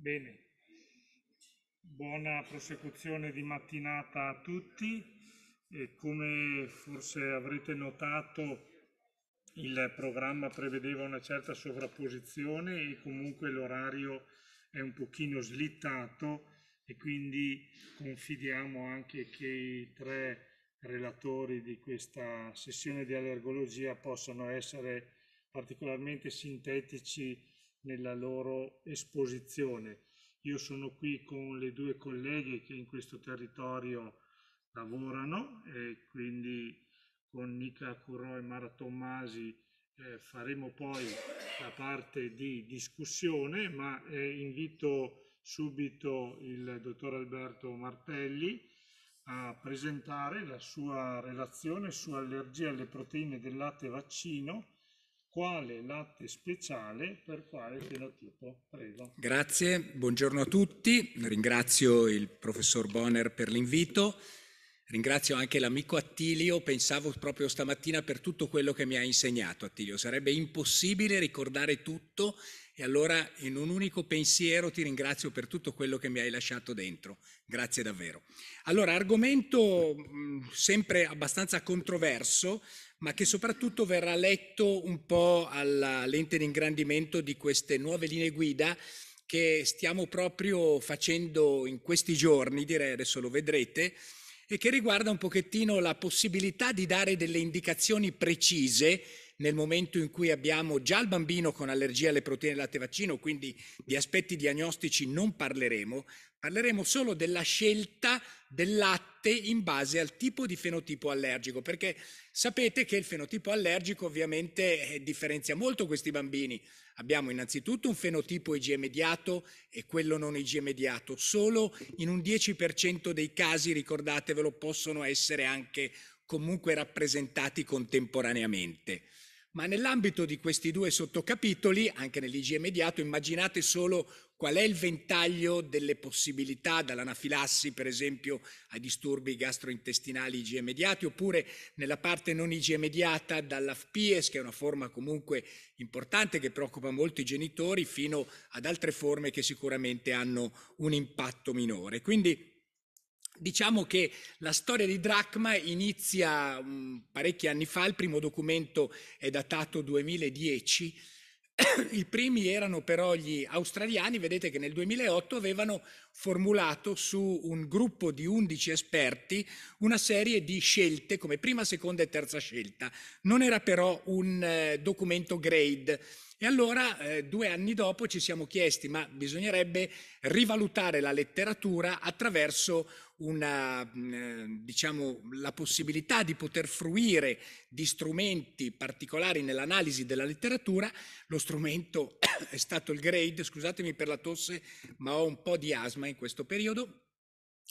Bene, buona prosecuzione di mattinata a tutti. E come forse avrete notato il programma prevedeva una certa sovrapposizione e comunque l'orario è un pochino slittato e quindi confidiamo anche che i tre relatori di questa sessione di allergologia possano essere particolarmente sintetici nella loro esposizione. Io sono qui con le due colleghe che in questo territorio lavorano e quindi con Nica Curò e Mara Tommasi eh, faremo poi la parte di discussione, ma eh, invito subito il dottor Alberto Martelli a presentare la sua relazione su allergie alle proteine del latte vaccino quale latte speciale per quale fenotipo. Prego. Grazie, buongiorno a tutti. Ringrazio il professor Bonner per l'invito. Ringrazio anche l'amico Attilio, pensavo proprio stamattina per tutto quello che mi ha insegnato Attilio, sarebbe impossibile ricordare tutto e allora in un unico pensiero ti ringrazio per tutto quello che mi hai lasciato dentro, grazie davvero. Allora, argomento mh, mm, sempre abbastanza controverso, ma che soprattutto verrà letto un po' alla lente di ingrandimento di queste nuove linee guida che stiamo proprio facendo in questi giorni, direi adesso lo vedrete, e che riguarda un pochettino la possibilità di dare delle indicazioni precise nel momento in cui abbiamo già il bambino con allergia alle proteine del latte vaccino, quindi di aspetti diagnostici non parleremo, parleremo solo della scelta del latte in base al tipo di fenotipo allergico, perché sapete che il fenotipo allergico ovviamente eh, differenzia molto questi bambini. Abbiamo innanzitutto un fenotipo IG mediato e quello non IG mediato, solo in un 10% dei casi, ricordatevelo, possono essere anche comunque rappresentati contemporaneamente. Ma nell'ambito di questi due sottocapitoli, anche nell'IgE mediato, immaginate solo qual è il ventaglio delle possibilità, dall'anafilassi per esempio ai disturbi gastrointestinali IG mediati, oppure nella parte non IG immediata, dall'AFPIES, che è una forma comunque importante che preoccupa molto i genitori, fino ad altre forme che sicuramente hanno un impatto minore. Quindi Diciamo che la storia di Dracma inizia um, parecchi anni fa, il primo documento è datato 2010, i primi erano però gli australiani, vedete che nel 2008 avevano formulato su un gruppo di 11 esperti una serie di scelte come prima, seconda e terza scelta. Non era però un eh, documento grade, e allora eh, due anni dopo ci siamo chiesti, ma bisognerebbe rivalutare la letteratura attraverso una, mm, eh, diciamo, la possibilità di poter fruire di strumenti particolari nell'analisi della letteratura. Lo strumento è stato il grade, scusatemi per la tosse, ma ho un po' di asma in questo periodo.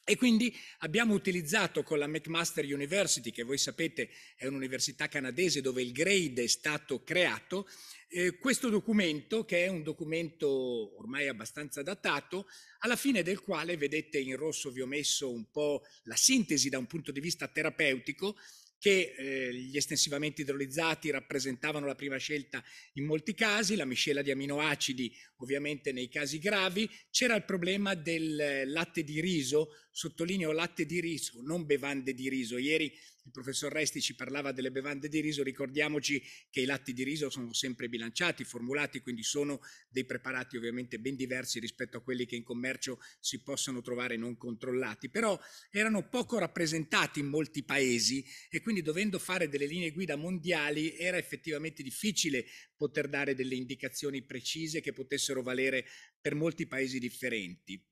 E quindi abbiamo utilizzato con la McMaster University, che voi sapete è un'università canadese dove il grade è stato creato, eh, questo documento, che è un documento ormai abbastanza datato, alla fine del quale vedete in rosso vi ho messo un po' la sintesi da un punto di vista terapeutico che eh, gli estensivamente idrolizzati rappresentavano la prima scelta in molti casi, la miscela di aminoacidi ovviamente nei casi gravi, c'era il problema del latte di riso, sottolineo latte di riso, non bevande di riso. Ieri il professor Resti ci parlava delle bevande di riso, ricordiamoci che i latti di riso sono sempre bilanciati, formulati, quindi sono dei preparati ovviamente ben diversi rispetto a quelli che in commercio si possono trovare non controllati, però erano poco rappresentati in molti paesi e quindi dovendo fare delle linee guida mondiali era effettivamente difficile poter dare delle indicazioni precise che potessero valere per molti paesi differenti.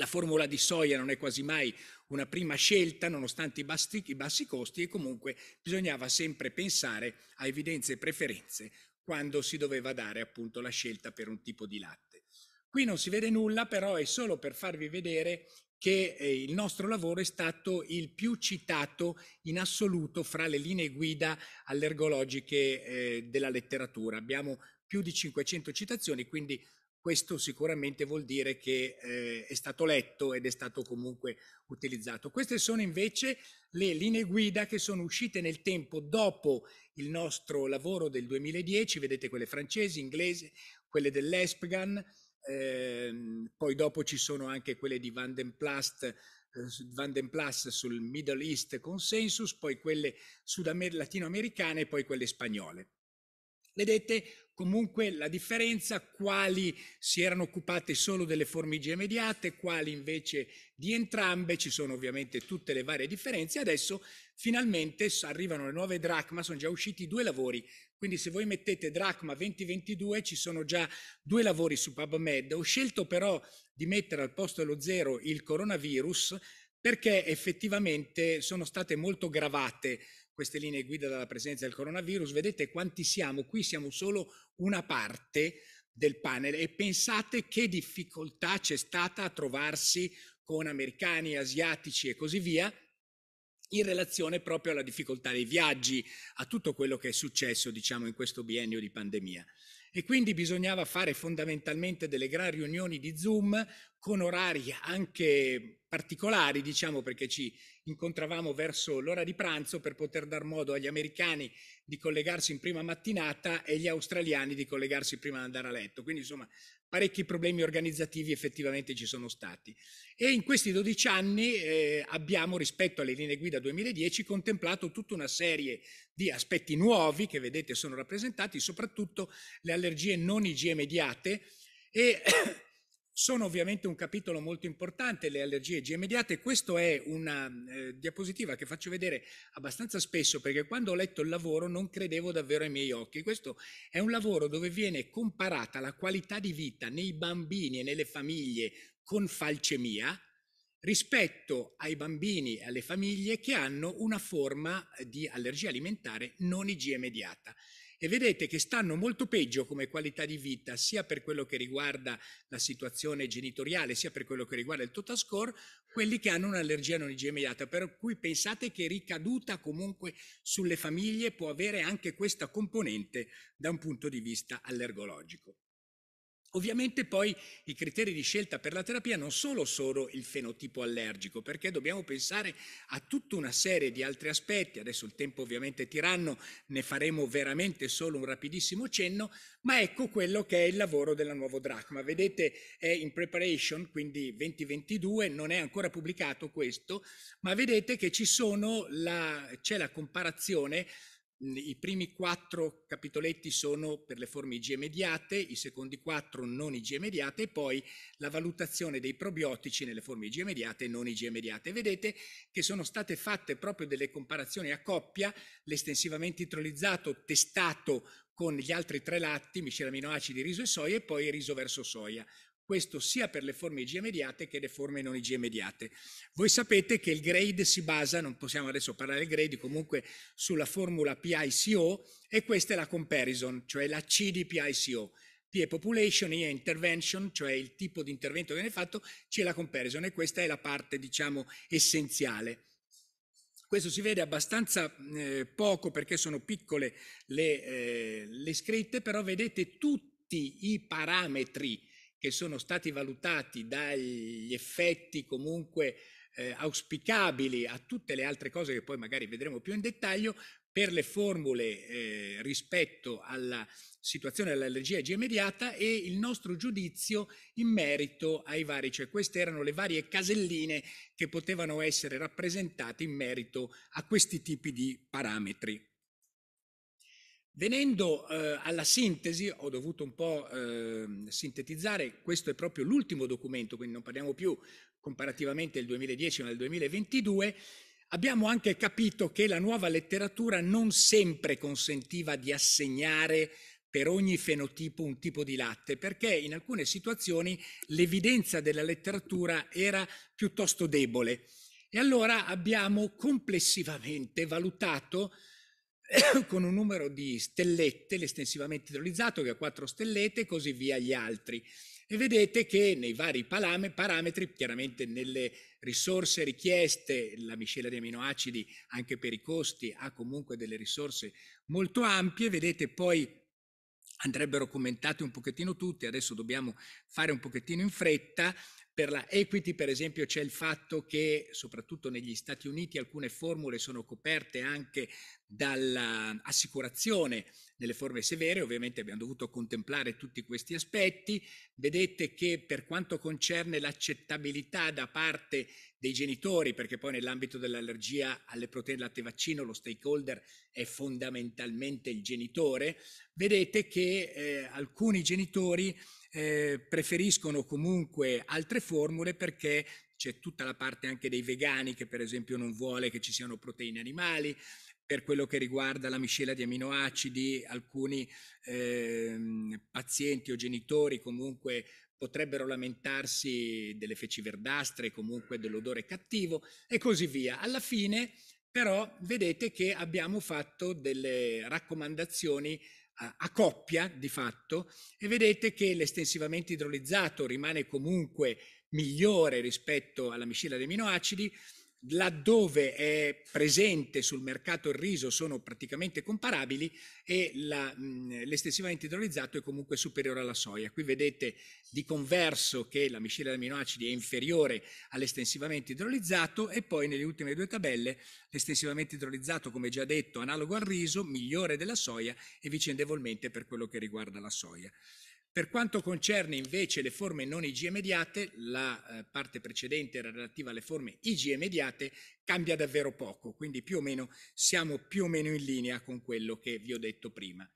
La formula di soia non è quasi mai una prima scelta, nonostante i bassi, i bassi costi, e comunque bisognava sempre pensare a evidenze e preferenze quando si doveva dare appunto la scelta per un tipo di latte. Qui non si vede nulla, però è solo per farvi vedere che eh, il nostro lavoro è stato il più citato in assoluto fra le linee guida allergologiche eh, della letteratura. Abbiamo più di 500 citazioni, quindi questo sicuramente vuol dire che eh, è stato letto ed è stato comunque utilizzato. Queste sono invece le linee guida che sono uscite nel tempo dopo il nostro lavoro del 2010, vedete quelle francesi, inglesi, quelle dell'ESPGAN, ehm, poi dopo ci sono anche quelle di Van den Plast, eh, Van den Plas sul Middle East Consensus, poi quelle latinoamericane e poi quelle spagnole. Vedete Comunque la differenza quali si erano occupate solo delle formigie mediate, quali invece di entrambe, ci sono ovviamente tutte le varie differenze. Adesso finalmente arrivano le nuove dracma, sono già usciti due lavori, quindi se voi mettete dracma 2022 ci sono già due lavori su PubMed. Ho scelto però di mettere al posto dello zero il coronavirus perché effettivamente sono state molto gravate queste linee guida dalla presenza del coronavirus, vedete quanti siamo, qui siamo solo una parte del panel e pensate che difficoltà c'è stata a trovarsi con americani, asiatici e così via in relazione proprio alla difficoltà dei viaggi, a tutto quello che è successo, diciamo, in questo biennio di pandemia. E quindi bisognava fare fondamentalmente delle gran riunioni di Zoom con orari anche particolari, diciamo perché ci incontravamo verso l'ora di pranzo per poter dar modo agli americani di collegarsi in prima mattinata e agli australiani di collegarsi prima di andare a letto. Quindi insomma parecchi problemi organizzativi effettivamente ci sono stati. E in questi 12 anni eh, abbiamo, rispetto alle linee guida 2010, contemplato tutta una serie di aspetti nuovi che vedete sono rappresentati, soprattutto le allergie non IgE mediate e sono ovviamente un capitolo molto importante le allergie immediate. Questa è una eh, diapositiva che faccio vedere abbastanza spesso perché quando ho letto il lavoro non credevo davvero ai miei occhi. Questo è un lavoro dove viene comparata la qualità di vita nei bambini e nelle famiglie con falcemia, rispetto ai bambini e alle famiglie che hanno una forma di allergia alimentare non IG immediata e vedete che stanno molto peggio come qualità di vita sia per quello che riguarda la situazione genitoriale sia per quello che riguarda il total score quelli che hanno un'allergia non immediata. per cui pensate che ricaduta comunque sulle famiglie può avere anche questa componente da un punto di vista allergologico. Ovviamente poi i criteri di scelta per la terapia non solo sono il fenotipo allergico, perché dobbiamo pensare a tutta una serie di altri aspetti, adesso il tempo ovviamente è tiranno, ne faremo veramente solo un rapidissimo cenno, ma ecco quello che è il lavoro della nuova Drachma. Vedete è in preparation, quindi 2022, non è ancora pubblicato questo, ma vedete che la, c'è la comparazione i primi quattro capitoletti sono per le forme IG mediate, i secondi quattro non IG mediate e poi la valutazione dei probiotici nelle forme IG mediate e non IG mediate. Vedete che sono state fatte proprio delle comparazioni a coppia, l'estensivamente idrolizzato testato con gli altri tre latti, miscela aminoacidi, riso e soia e poi riso verso soia. Questo sia per le forme IG immediate che le forme non IG immediate. Voi sapete che il grade si basa, non possiamo adesso parlare del grade, comunque sulla formula PICO e questa è la comparison, cioè la C di PICO. P è population, E è intervention, cioè il tipo di intervento che viene fatto, C è la comparison e questa è la parte, diciamo, essenziale. Questo si vede abbastanza eh, poco perché sono piccole le, eh, le scritte, però vedete tutti i parametri che sono stati valutati dagli effetti comunque eh, auspicabili a tutte le altre cose che poi magari vedremo più in dettaglio, per le formule eh, rispetto alla situazione dell'allergia immediata e il nostro giudizio in merito ai vari, cioè queste erano le varie caselline che potevano essere rappresentate in merito a questi tipi di parametri. Venendo eh, alla sintesi, ho dovuto un po' eh, sintetizzare, questo è proprio l'ultimo documento, quindi non parliamo più comparativamente del 2010 ma del 2022, abbiamo anche capito che la nuova letteratura non sempre consentiva di assegnare per ogni fenotipo un tipo di latte, perché in alcune situazioni l'evidenza della letteratura era piuttosto debole. E allora abbiamo complessivamente valutato con un numero di stellette, l'estensivamente idrolizzato che ha quattro stellette e così via gli altri. E vedete che nei vari parametri, chiaramente nelle risorse richieste, la miscela di aminoacidi anche per i costi ha comunque delle risorse molto ampie, vedete poi andrebbero commentati un pochettino tutti, adesso dobbiamo fare un pochettino in fretta. Per la equity, per esempio, c'è il fatto che soprattutto negli Stati Uniti alcune formule sono coperte anche dall'assicurazione nelle forme severe, ovviamente abbiamo dovuto contemplare tutti questi aspetti. Vedete che per quanto concerne l'accettabilità da parte dei genitori, perché poi nell'ambito dell'allergia alle proteine latte vaccino lo stakeholder è fondamentalmente il genitore, vedete che eh, alcuni genitori eh, preferiscono comunque altre formule perché c'è tutta la parte anche dei vegani che per esempio non vuole che ci siano proteine animali, per quello che riguarda la miscela di aminoacidi, alcuni eh, pazienti o genitori comunque potrebbero lamentarsi delle feci verdastre, comunque dell'odore cattivo e così via. Alla fine però vedete che abbiamo fatto delle raccomandazioni a, a coppia di fatto e vedete che l'estensivamente idrolizzato rimane comunque migliore rispetto alla miscela di aminoacidi, laddove è presente sul mercato il riso sono praticamente comparabili e l'estensivamente idrolizzato è comunque superiore alla soia. Qui vedete di converso che la miscela di aminoacidi è inferiore all'estensivamente idrolizzato e poi nelle ultime due tabelle l'estensivamente idrolizzato, come già detto, analogo al riso, migliore della soia e vicendevolmente per quello che riguarda la soia. Per quanto concerne invece le forme non IG immediate, la eh, parte precedente era relativa alle forme IG immediate, cambia davvero poco, quindi più o meno siamo più o meno in linea con quello che vi ho detto prima.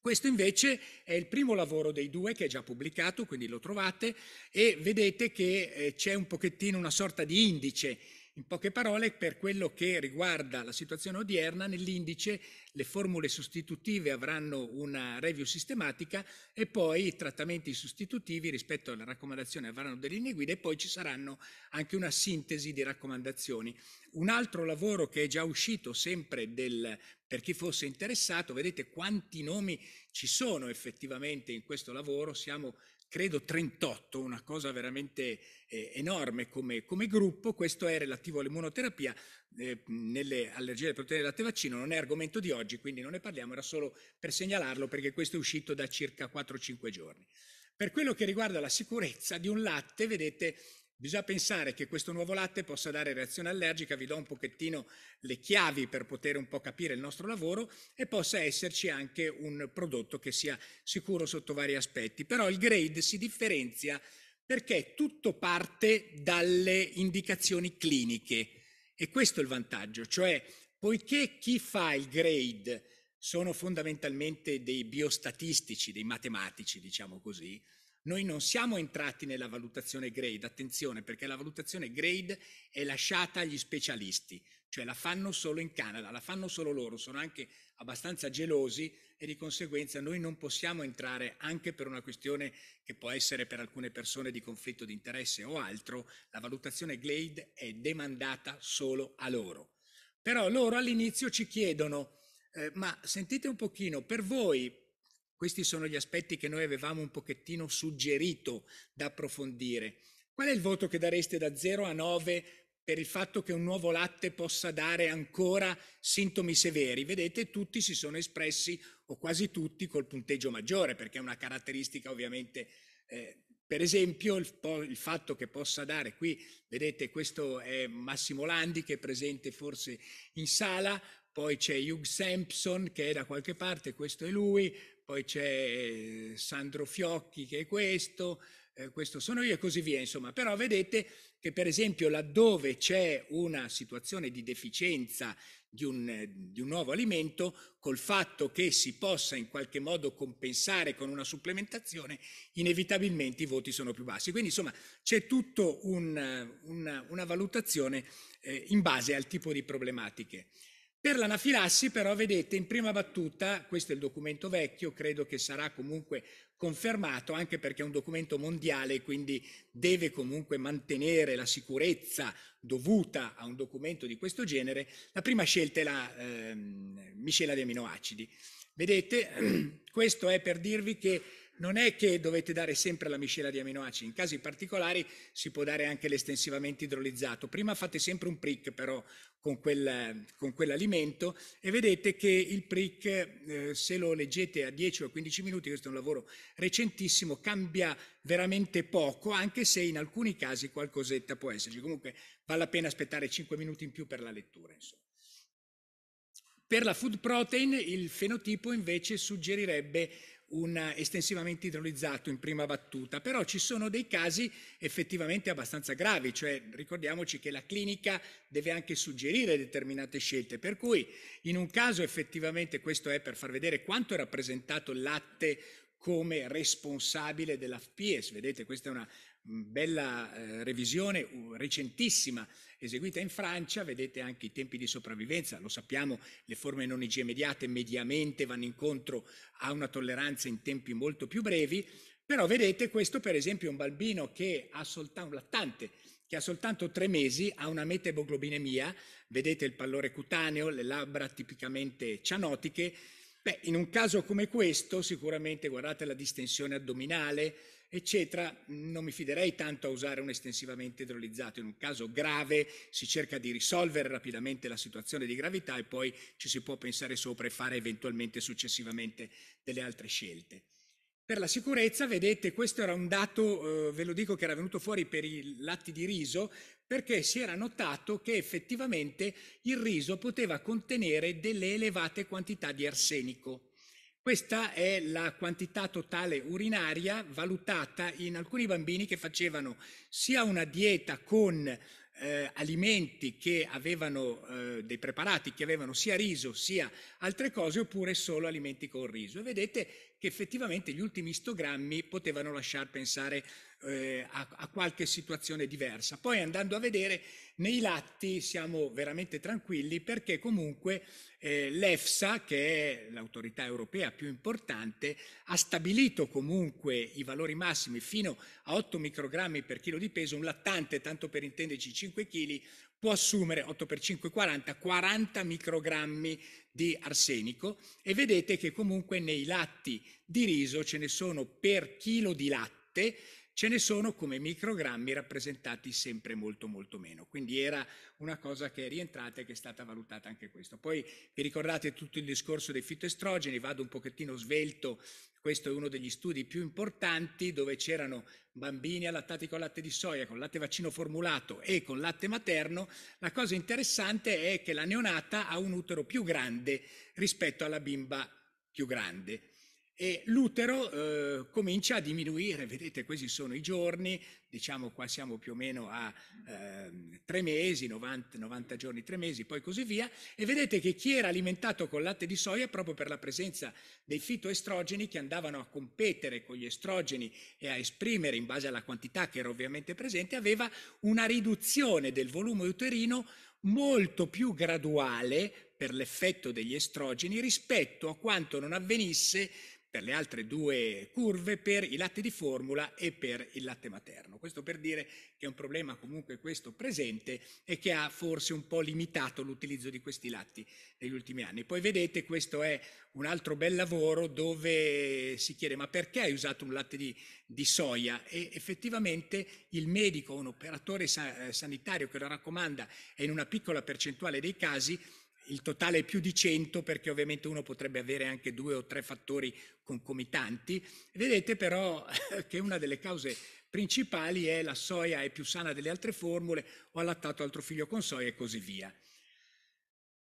Questo invece è il primo lavoro dei due che è già pubblicato, quindi lo trovate e vedete che eh, c'è un pochettino una sorta di indice in poche parole, per quello che riguarda la situazione odierna, nell'indice le formule sostitutive avranno una review sistematica e poi i trattamenti sostitutivi rispetto alla raccomandazione avranno delle linee guida e poi ci saranno anche una sintesi di raccomandazioni. Un altro lavoro che è già uscito sempre del, per chi fosse interessato, vedete quanti nomi ci sono effettivamente in questo lavoro, siamo credo 38, una cosa veramente eh, enorme come, come, gruppo, questo è relativo all'immunoterapia eh, nelle allergie alle proteine del latte vaccino, non è argomento di oggi, quindi non ne parliamo, era solo per segnalarlo perché questo è uscito da circa 4-5 giorni. Per quello che riguarda la sicurezza di un latte, vedete, Bisogna pensare che questo nuovo latte possa dare reazione allergica, vi do un pochettino le chiavi per poter un po' capire il nostro lavoro e possa esserci anche un prodotto che sia sicuro sotto vari aspetti. Però il grade si differenzia perché tutto parte dalle indicazioni cliniche e questo è il vantaggio, cioè poiché chi fa il grade sono fondamentalmente dei biostatistici, dei matematici, diciamo così, noi non siamo entrati nella valutazione grade, attenzione, perché la valutazione grade è lasciata agli specialisti, cioè la fanno solo in Canada, la fanno solo loro, sono anche abbastanza gelosi e di conseguenza noi non possiamo entrare anche per una questione che può essere per alcune persone di conflitto di interesse o altro, la valutazione grade è demandata solo a loro. Però loro all'inizio ci chiedono, eh, ma sentite un pochino, per voi questi sono gli aspetti che noi avevamo un pochettino suggerito da approfondire. Qual è il voto che dareste da 0 a 9 per il fatto che un nuovo latte possa dare ancora sintomi severi? Vedete, tutti si sono espressi, o quasi tutti, col punteggio maggiore, perché è una caratteristica ovviamente eh, per esempio, il, il, fatto che possa dare qui, vedete, questo è Massimo Landi che è presente forse in sala, poi c'è Hugh Sampson che è da qualche parte, questo è lui, poi c'è Sandro Fiocchi che è questo, eh, questo sono io e così via, insomma. Però vedete che per esempio laddove c'è una situazione di deficienza di un, di un, nuovo alimento, col fatto che si possa in qualche modo compensare con una supplementazione, inevitabilmente i voti sono più bassi. Quindi insomma c'è tutta un, una, una, valutazione eh, in base al tipo di problematiche. Per l'anafilassi però vedete in prima battuta, questo è il documento vecchio, credo che sarà comunque confermato anche perché è un documento mondiale, quindi deve comunque mantenere la sicurezza dovuta a un documento di questo genere. La prima scelta è la eh, miscela di aminoacidi. Vedete, questo è per dirvi che non è che dovete dare sempre la miscela di aminoacidi, in casi particolari si può dare anche l'estensivamente idrolizzato. Prima fate sempre un prick però con, quel, con quell'alimento e vedete che il prick, eh, se lo leggete a 10 o 15 minuti, questo è un lavoro recentissimo, cambia veramente poco, anche se in alcuni casi qualcosetta può esserci. Comunque vale la pena aspettare 5 minuti in più per la lettura. Insomma. Per la food protein il fenotipo invece suggerirebbe un, estensivamente idrolizzato in prima battuta, però ci sono dei casi effettivamente abbastanza gravi, cioè ricordiamoci che la clinica deve anche suggerire determinate scelte, per cui in un caso effettivamente questo è per far vedere quanto è rappresentato il latte come responsabile della FPIES, vedete questa è una bella eh, revisione recentissima eseguita in Francia, vedete anche i tempi di sopravvivenza, lo sappiamo, le forme non IG immediate mediamente vanno incontro a una tolleranza in tempi molto più brevi, però vedete questo per esempio è un bambino che ha soltanto un lattante che ha soltanto tre mesi, ha una metaemoglobinemia, vedete il pallore cutaneo, le labbra tipicamente cianotiche, Beh, in un caso come questo sicuramente guardate la distensione addominale, eccetera, non mi fiderei tanto a usare un estensivamente idrolizzato. In un caso grave si cerca di risolvere rapidamente la situazione di gravità e poi ci si può pensare sopra e fare eventualmente successivamente delle altre scelte. Per la sicurezza, vedete, questo era un dato, eh, ve lo dico, che era venuto fuori per i latti di riso, perché si era notato che effettivamente il riso poteva contenere delle elevate quantità di arsenico. Questa è la quantità totale urinaria valutata in alcuni bambini che facevano sia una dieta con eh, alimenti che avevano eh, dei preparati che avevano sia riso sia altre cose oppure solo alimenti con riso e vedete che effettivamente gli ultimi istogrammi potevano lasciar pensare eh, a, a, qualche situazione diversa. Poi andando a vedere nei latti siamo veramente tranquilli perché comunque eh, l'EFSA, che è l'autorità europea più importante, ha stabilito comunque i valori massimi fino a 8 microgrammi per chilo di peso, un lattante, tanto per intenderci 5 kg, può assumere 8 per 5 40 40 microgrammi di arsenico e vedete che comunque nei latti di riso ce ne sono per chilo di latte ce ne sono come microgrammi rappresentati sempre molto molto meno. Quindi era una cosa che è rientrata e che è stata valutata anche questo. Poi vi ricordate tutto il discorso dei fitoestrogeni, vado un pochettino svelto, questo è uno degli studi più importanti dove c'erano bambini allattati con latte di soia, con latte vaccino formulato e con latte materno. La cosa interessante è che la neonata ha un utero più grande rispetto alla bimba più grande e l'utero eh, comincia a diminuire, vedete questi sono i giorni, diciamo qua siamo più o meno a eh, tre mesi, 90, 90 giorni, tre mesi, poi così via, e vedete che chi era alimentato con latte di soia proprio per la presenza dei fitoestrogeni che andavano a competere con gli estrogeni e a esprimere in base alla quantità che era ovviamente presente, aveva una riduzione del volume uterino molto più graduale per l'effetto degli estrogeni rispetto a quanto non avvenisse per le altre due curve per i latte di formula e per il latte materno. Questo per dire che è un problema comunque questo presente e che ha forse un po' limitato l'utilizzo di questi latti negli ultimi anni. Poi vedete questo è un altro bel lavoro dove si chiede ma perché hai usato un latte di, di soia e effettivamente il medico, un operatore eh, sanitario che lo raccomanda è in una piccola percentuale dei casi il totale è più di 100 perché ovviamente uno potrebbe avere anche due o tre fattori concomitanti. Vedete però che una delle cause principali è la soia è più sana delle altre formule ho allattato altro figlio con soia e così via.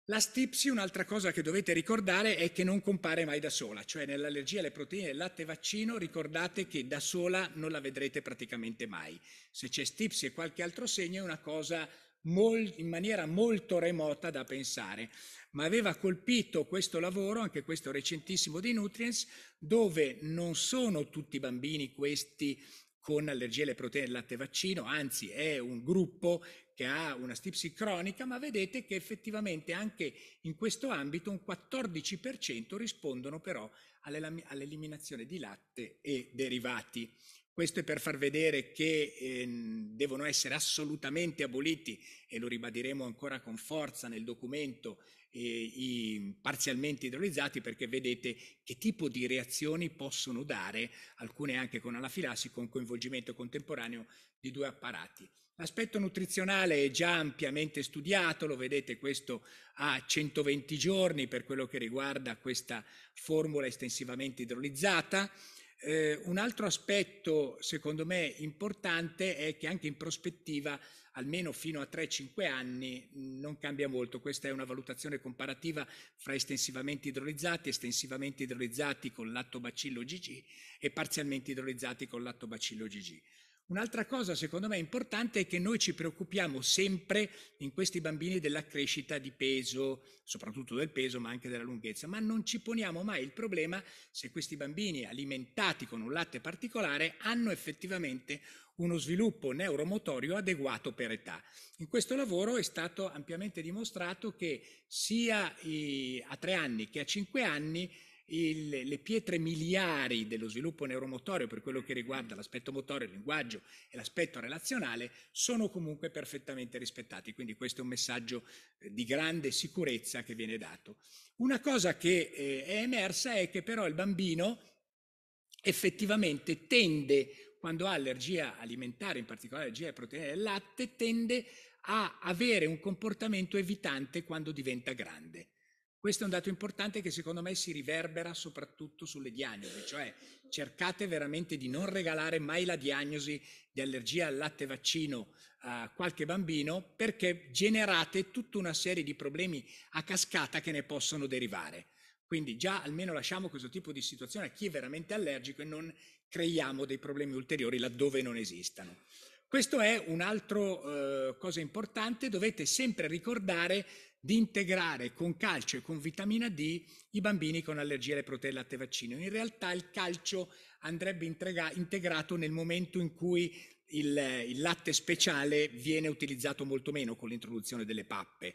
La stipsi, un'altra cosa che dovete ricordare è che non compare mai da sola, cioè nell'allergia alle proteine del latte vaccino ricordate che da sola non la vedrete praticamente mai. Se c'è stipsi e qualche altro segno è una cosa in maniera molto remota da pensare, ma aveva colpito questo lavoro, anche questo recentissimo di Nutrients, dove non sono tutti i bambini questi con allergie alle proteine del latte vaccino, anzi è un gruppo che ha una stipsi cronica, ma vedete che effettivamente anche in questo ambito un 14% rispondono però all'eliminazione di latte e derivati. Questo è per far vedere che eh, devono essere assolutamente aboliti, e lo ribadiremo ancora con forza nel documento, eh, i parzialmente idrolizzati perché vedete che tipo di reazioni possono dare, alcune anche con anafilassi, con coinvolgimento contemporaneo di due apparati. L'aspetto nutrizionale è già ampiamente studiato, lo vedete questo a 120 giorni per quello che riguarda questa formula estensivamente idrolizzata. Eh, un altro aspetto, secondo me, importante è che anche in prospettiva, almeno fino a 3-5 anni, non cambia molto. Questa è una valutazione comparativa fra estensivamente idrolizzati, estensivamente idrolizzati con lattobacillo GG e parzialmente idrolizzati con lattobacillo GG. Un'altra cosa secondo me importante è che noi ci preoccupiamo sempre in questi bambini della crescita di peso, soprattutto del peso ma anche della lunghezza, ma non ci poniamo mai il problema se questi bambini alimentati con un latte particolare hanno effettivamente uno sviluppo neuromotorio adeguato per età. In questo lavoro è stato ampiamente dimostrato che sia a tre anni che a cinque anni il, le pietre miliari dello sviluppo neuromotorio per quello che riguarda l'aspetto motorio, il linguaggio e l'aspetto relazionale sono comunque perfettamente rispettati. Quindi questo è un messaggio eh, di grande sicurezza che viene dato. Una cosa che eh, è emersa è che però il bambino effettivamente tende, quando ha allergia alimentare, in particolare allergia alle proteine del latte, tende a avere un comportamento evitante quando diventa grande. Questo è un dato importante che secondo me si riverbera soprattutto sulle diagnosi, cioè cercate veramente di non regalare mai la diagnosi di allergia al latte vaccino a qualche bambino perché generate tutta una serie di problemi a cascata che ne possono derivare. Quindi già almeno lasciamo questo tipo di situazione a chi è veramente allergico e non creiamo dei problemi ulteriori laddove non esistano. Questo è un'altra eh, cosa importante, dovete sempre ricordare di integrare con calcio e con vitamina D i bambini con allergia alle proteine latte vaccino. In realtà il calcio andrebbe integrato nel momento in cui il, il latte speciale viene utilizzato molto meno con l'introduzione delle pappe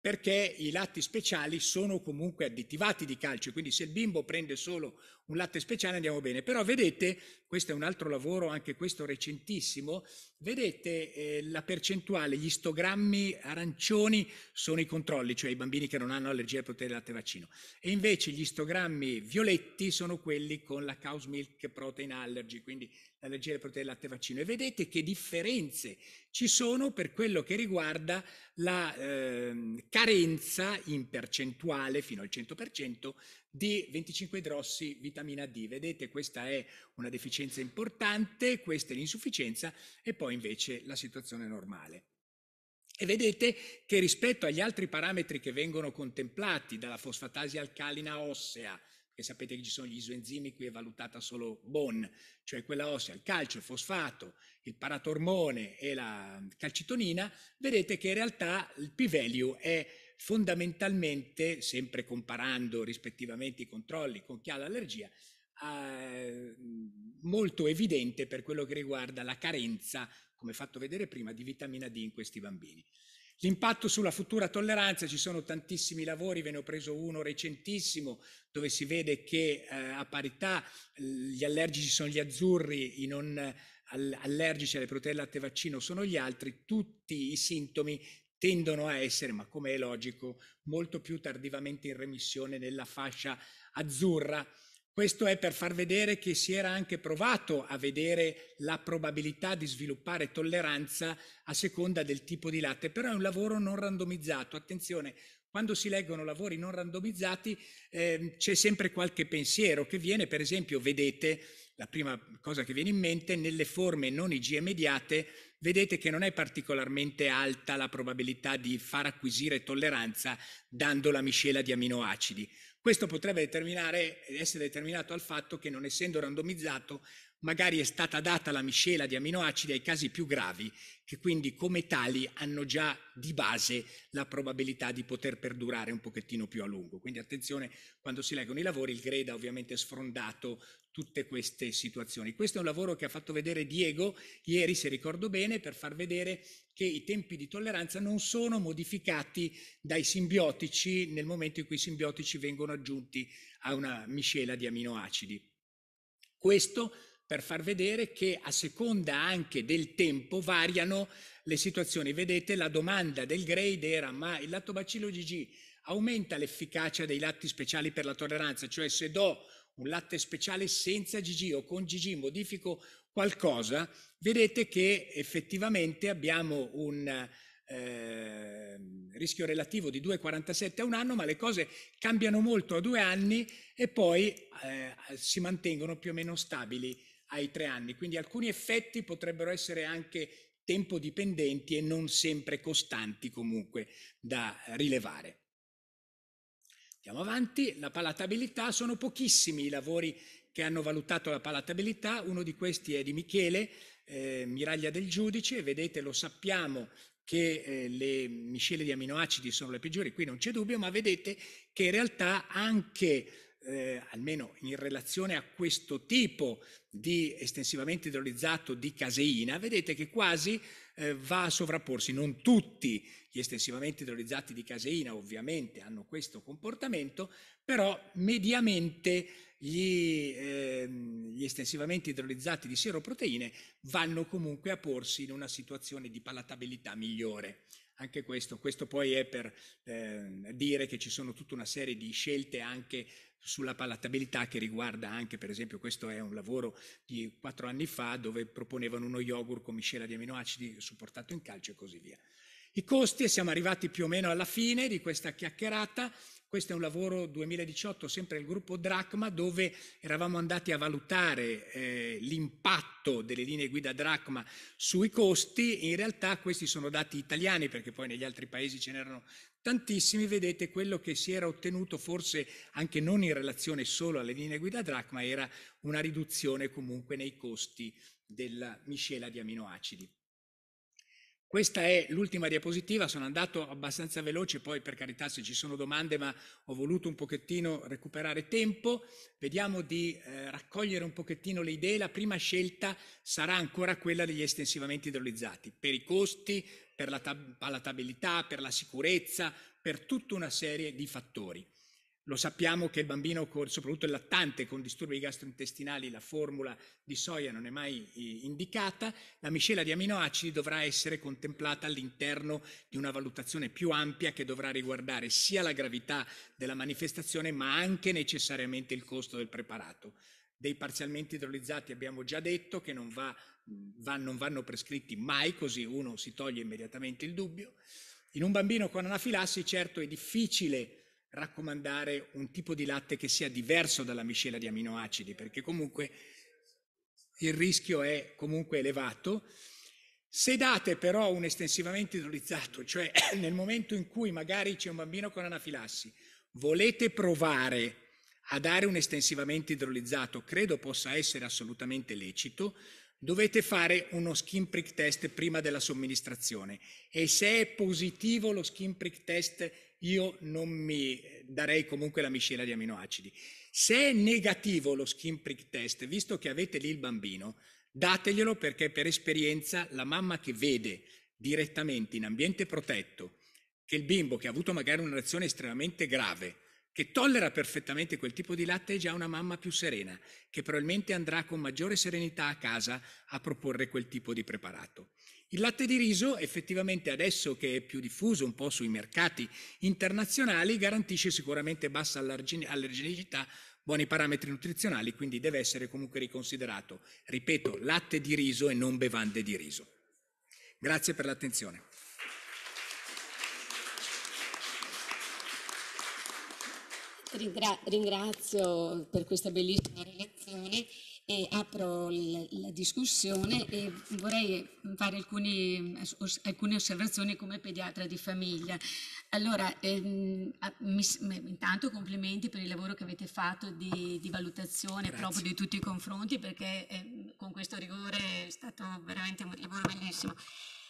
perché i latti speciali sono comunque additivati di calcio, quindi se il bimbo prende solo un latte speciale andiamo bene. Però vedete, questo è un altro lavoro, anche questo recentissimo, vedete eh, la percentuale, gli istogrammi arancioni sono i controlli, cioè i bambini che non hanno allergia al potere del latte vaccino, e invece gli istogrammi violetti sono quelli con la cow's milk protein allergy, quindi alle proteine del latte vaccino e vedete che differenze ci sono per quello che riguarda la eh, carenza in percentuale fino al 100% di 25 idrossi vitamina D. Vedete questa è una deficienza importante, questa è l'insufficienza e poi invece la situazione normale. E vedete che rispetto agli altri parametri che vengono contemplati dalla fosfatasi alcalina ossea, perché sapete che ci sono gli isoenzimi, qui è valutata solo BON, cioè quella ossea, il calcio, il fosfato, il paratormone e la calcitonina, vedete che in realtà il p-value è fondamentalmente, sempre comparando rispettivamente i controlli con chi ha l'allergia, eh, molto evidente per quello che riguarda la carenza, come fatto vedere prima, di vitamina D in questi bambini. L'impatto sulla futura tolleranza, ci sono tantissimi lavori, ve ne ho preso uno recentissimo dove si vede che eh, a parità gli allergici sono gli azzurri, i non allergici alle proteine latte vaccino sono gli altri, tutti i sintomi tendono a essere, ma come è logico, molto più tardivamente in remissione nella fascia azzurra. Questo è per far vedere che si era anche provato a vedere la probabilità di sviluppare tolleranza a seconda del tipo di latte, però è un lavoro non randomizzato. Attenzione, quando si leggono lavori non randomizzati eh, c'è sempre qualche pensiero che viene, per esempio, vedete, la prima cosa che viene in mente, nelle forme non IgE mediate, vedete che non è particolarmente alta la probabilità di far acquisire tolleranza dando la miscela di aminoacidi. Questo potrebbe determinare, essere determinato al fatto che non essendo randomizzato, magari è stata data la miscela di aminoacidi ai casi più gravi, che quindi come tali hanno già di base la probabilità di poter perdurare un pochettino più a lungo. Quindi attenzione quando si leggono i lavori, il greda ovviamente sfrondato tutte queste situazioni. Questo è un lavoro che ha fatto vedere Diego ieri, se ricordo bene, per far vedere che i tempi di tolleranza non sono modificati dai simbiotici nel momento in cui i simbiotici vengono aggiunti a una miscela di aminoacidi. Questo per far vedere che a seconda anche del tempo variano le situazioni. Vedete, la domanda del grade era ma il lattobacillo GG aumenta l'efficacia dei latti speciali per la tolleranza, cioè se do un latte speciale senza GG o con GG modifico qualcosa, vedete che effettivamente abbiamo un eh, rischio relativo di 2,47 a un anno, ma le cose cambiano molto a due anni e poi eh, si mantengono più o meno stabili ai tre anni. Quindi alcuni effetti potrebbero essere anche tempo dipendenti e non sempre costanti comunque da rilevare. Andiamo avanti, la palatabilità, sono pochissimi i lavori che hanno valutato la palatabilità, uno di questi è di Michele, eh, Miraglia del Giudice, vedete lo sappiamo che eh, le miscele di aminoacidi sono le peggiori, qui non c'è dubbio, ma vedete che in realtà anche, eh, almeno in relazione a questo tipo di estensivamente idrolizzato di caseina, vedete che quasi eh, va a sovrapporsi. Non tutti gli estensivamente idrolizzati di caseina ovviamente hanno questo comportamento, però mediamente gli, eh, gli estensivamente idrolizzati di sieroproteine vanno comunque a porsi in una situazione di palatabilità migliore. Anche questo, questo poi è per eh, dire che ci sono tutta una serie di scelte anche sulla palatabilità che riguarda anche, per esempio, questo è un lavoro di quattro anni fa dove proponevano uno yogurt con miscela di aminoacidi supportato in calcio e così via. I costi, e siamo arrivati più o meno alla fine di questa chiacchierata, questo è un lavoro 2018, sempre del gruppo Dracma, dove eravamo andati a valutare eh, l'impatto delle linee guida Dracma sui costi. In realtà questi sono dati italiani, perché poi negli altri paesi ce n'erano tantissimi. Vedete quello che si era ottenuto, forse anche non in relazione solo alle linee guida Dracma, era una riduzione comunque nei costi della miscela di aminoacidi. Questa è l'ultima diapositiva, sono andato abbastanza veloce, poi per carità se ci sono domande, ma ho voluto un pochettino recuperare tempo. Vediamo di eh, raccogliere un pochettino le idee. La prima scelta sarà ancora quella degli estensivamente idrolizzati, per i costi, per la tab- palatabilità, per la sicurezza, per tutta una serie di fattori. Lo sappiamo che il bambino, soprattutto il lattante, con disturbi gastrointestinali, la formula di soia non è mai indicata. La miscela di aminoacidi dovrà essere contemplata all'interno di una valutazione più ampia che dovrà riguardare sia la gravità della manifestazione, ma anche necessariamente il costo del preparato. Dei parzialmente idrolizzati abbiamo già detto che non, va, va, non vanno prescritti mai, così uno si toglie immediatamente il dubbio. In un bambino con anafilassi certo è difficile raccomandare un tipo di latte che sia diverso dalla miscela di aminoacidi, perché comunque il rischio è comunque elevato. Se date però un estensivamente idrolizzato, cioè nel momento in cui magari c'è un bambino con anafilassi, volete provare a dare un estensivamente idrolizzato, credo possa essere assolutamente lecito, dovete fare uno skin prick test prima della somministrazione e se è positivo lo skin prick test io non mi darei comunque la miscela di aminoacidi. Se è negativo lo skin prick test, visto che avete lì il bambino, dateglielo perché per esperienza la mamma che vede direttamente in ambiente protetto che il bimbo che ha avuto magari una reazione estremamente grave, che tollera perfettamente quel tipo di latte, è già una mamma più serena, che probabilmente andrà con maggiore serenità a casa a proporre quel tipo di preparato. Il latte di riso effettivamente adesso che è più diffuso un po' sui mercati internazionali garantisce sicuramente bassa allergenicità, buoni parametri nutrizionali, quindi deve essere comunque riconsiderato, ripeto, latte di riso e non bevande di riso. Grazie per l'attenzione. Ringra- ringrazio per questa bellissima relazione e apro la discussione e vorrei fare alcuni, alcune osservazioni come pediatra di famiglia. Allora, ehm, mi, intanto complimenti per il lavoro che avete fatto di, di valutazione Grazie. proprio di tutti i confronti perché eh, con questo rigore è stato veramente un lavoro bellissimo.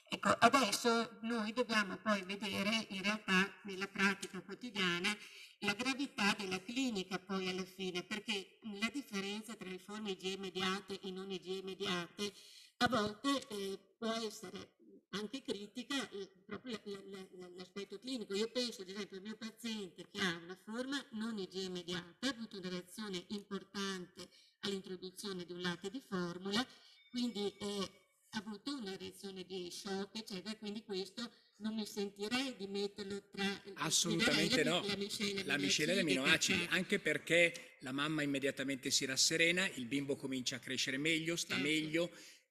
Ecco, adesso noi dobbiamo poi vedere in realtà nella pratica quotidiana la gravità della clinica poi alla fine, perché la differenza tra le forme IgE mediate e non IgE mediate a volte eh, può essere anche critica eh, proprio l'aspetto clinico. Io penso ad esempio al mio paziente che ha una forma non IgE mediata, ha avuto una reazione importante Assolutamente no, la miscela di aminoacidi, anche perché la mamma immediatamente si rasserena, il bimbo comincia a crescere meglio, sta certo. meglio,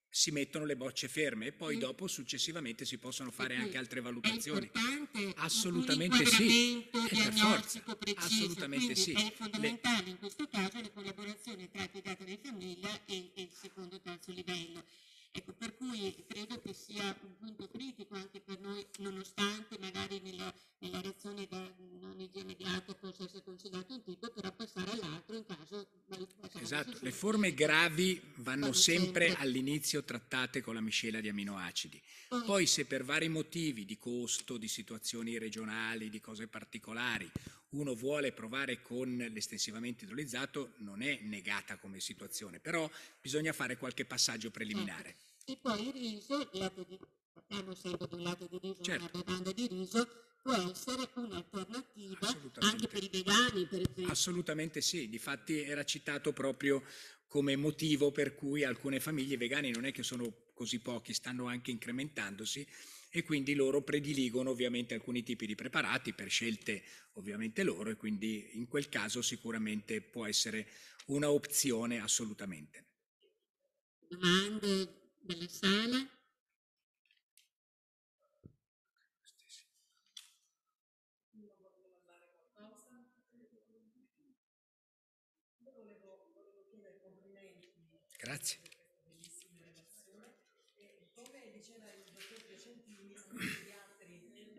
si mettono le bocce ferme e poi mm. dopo successivamente si possono fare anche altre valutazioni. È importante Assolutamente sì, è eh, per forza, assolutamente sì. È fondamentale in questo caso la collaborazione tra il pediatra di famiglia e il secondo terzo livello. Ecco, per cui credo che sia un punto critico anche per noi, nonostante magari nella, nella reazione da non igienizzata possa essere considerato un tipo, però passare all'altro in caso... Esatto, le forme gravi vanno sempre, all'inizio trattate con la miscela di aminoacidi. Poi se per vari motivi di costo, di situazioni regionali, di cose particolari uno vuole provare con l'estensivamente idrolizzato non è negata come situazione, però bisogna fare qualche passaggio preliminare. Certo. E poi il riso, lato di, parliamo sempre di un lato di riso, certo. una bevanda di riso, può essere un'alternativa anche per i vegani, per esempio. Assolutamente sì, difatti era citato proprio come motivo per cui alcune famiglie vegane non è che sono così pochi, stanno anche incrementandosi e quindi loro prediligono ovviamente alcuni tipi di preparati per scelte ovviamente loro e quindi in quel caso sicuramente può essere una opzione assolutamente. Domande della sala? Grazie.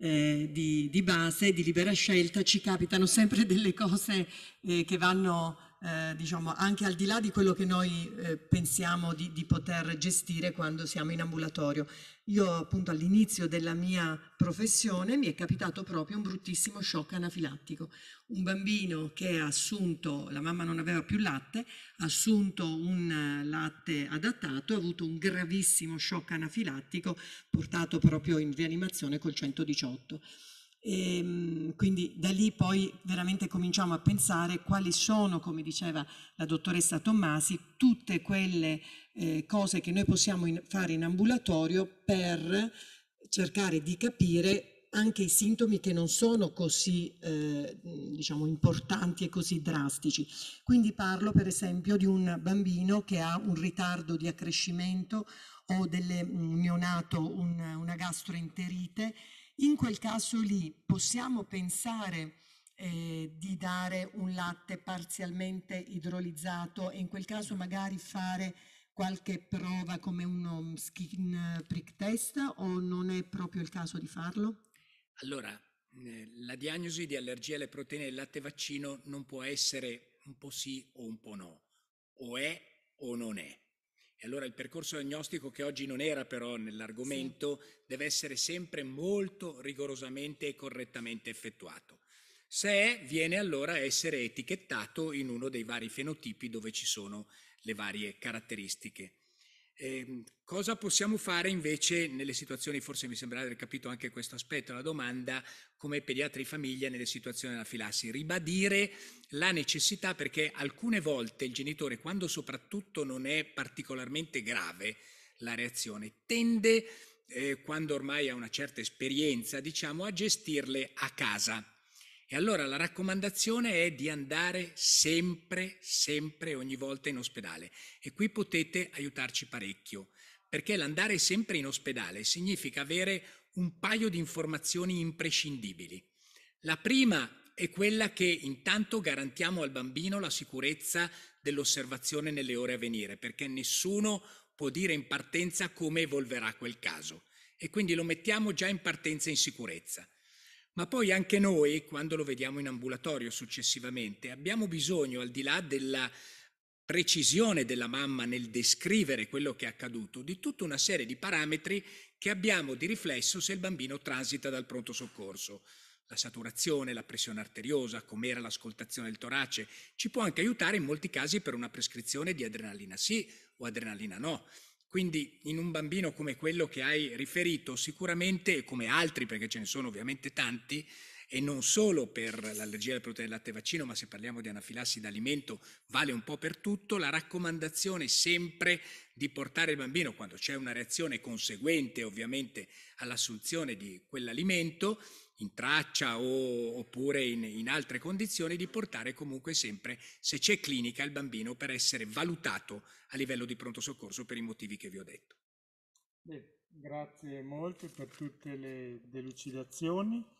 eh, di, di, base, di libera scelta, ci capitano sempre delle cose eh, che vanno eh, diciamo, anche al di là di quello che noi eh, pensiamo di, di, poter gestire quando siamo in ambulatorio. Io appunto all'inizio della mia professione mi è capitato proprio un bruttissimo shock anafilattico. Un bambino che ha assunto, la mamma non aveva più latte, ha assunto un eh, latte adattato, ha avuto un gravissimo shock anafilattico portato proprio in rianimazione col 118. E, ehm, quindi da lì poi veramente cominciamo a pensare quali sono, come diceva la dottoressa Tommasi, tutte quelle eh, cose che noi possiamo in, fare in ambulatorio per cercare di capire anche i sintomi che non sono così eh, diciamo importanti e così drastici. Quindi parlo per esempio di un bambino che ha un ritardo di accrescimento o delle, un mm, neonato un, una gastroenterite in quel caso lì possiamo pensare eh, di dare un latte parzialmente idrolizzato e in quel caso magari fare qualche prova come uno skin prick test o non è proprio il caso di farlo? Allora, eh, la diagnosi di allergia alle proteine del latte vaccino non può essere un po' sì o un po' no, o è o non è. E allora il percorso diagnostico, che oggi non era però nell'argomento, sì. deve essere sempre molto rigorosamente e correttamente effettuato. Se è, viene allora a essere etichettato in uno dei vari fenotipi dove ci sono le varie caratteristiche. Eh, cosa possiamo fare invece nelle situazioni, forse mi sembra di aver capito anche questo aspetto, la domanda come pediatri famiglia nelle situazioni della filassi? Ribadire la necessità perché alcune volte il genitore, quando soprattutto non è particolarmente grave la reazione, tende, eh, quando ormai ha una certa esperienza, diciamo, a gestirle a casa e allora la raccomandazione è di andare sempre, sempre, ogni volta in ospedale. E qui potete aiutarci parecchio, perché l'andare sempre in ospedale significa avere un paio di informazioni imprescindibili. La prima è quella che intanto garantiamo al bambino la sicurezza dell'osservazione nelle ore a venire, perché nessuno può dire in partenza come evolverà quel caso. E quindi lo mettiamo già in partenza in sicurezza. Ma poi anche noi, quando lo vediamo in ambulatorio successivamente, abbiamo bisogno, al di là della precisione della mamma nel descrivere quello che è accaduto, di tutta una serie di parametri che abbiamo di riflesso se il bambino transita dal pronto soccorso. La saturazione, la pressione arteriosa, com'era l'ascoltazione del torace, ci può anche aiutare in molti casi per una prescrizione di adrenalina sì o adrenalina no. Quindi in un bambino come quello che hai riferito, sicuramente, e come altri, perché ce ne sono ovviamente tanti, e non solo per l'allergia alle proteine del latte vaccino, ma se parliamo di anafilassi d'alimento vale un po' per tutto, la raccomandazione sempre di portare il bambino, quando c'è una reazione conseguente ovviamente all'assunzione di quell'alimento, in traccia o, oppure in, in, altre condizioni, di portare comunque sempre, se c'è clinica, il bambino per essere valutato a livello di pronto soccorso per i motivi che vi ho detto. Beh, grazie molte per tutte le delucidazioni.